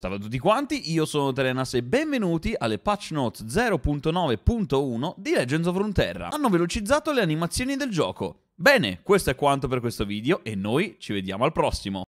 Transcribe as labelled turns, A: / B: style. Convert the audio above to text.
A: Salve a tutti quanti, io sono Terenas e benvenuti alle patch notes 0.9.1 di Legends of Runeterra. Hanno velocizzato le animazioni del gioco. Bene, questo è quanto per questo video e noi ci vediamo al prossimo.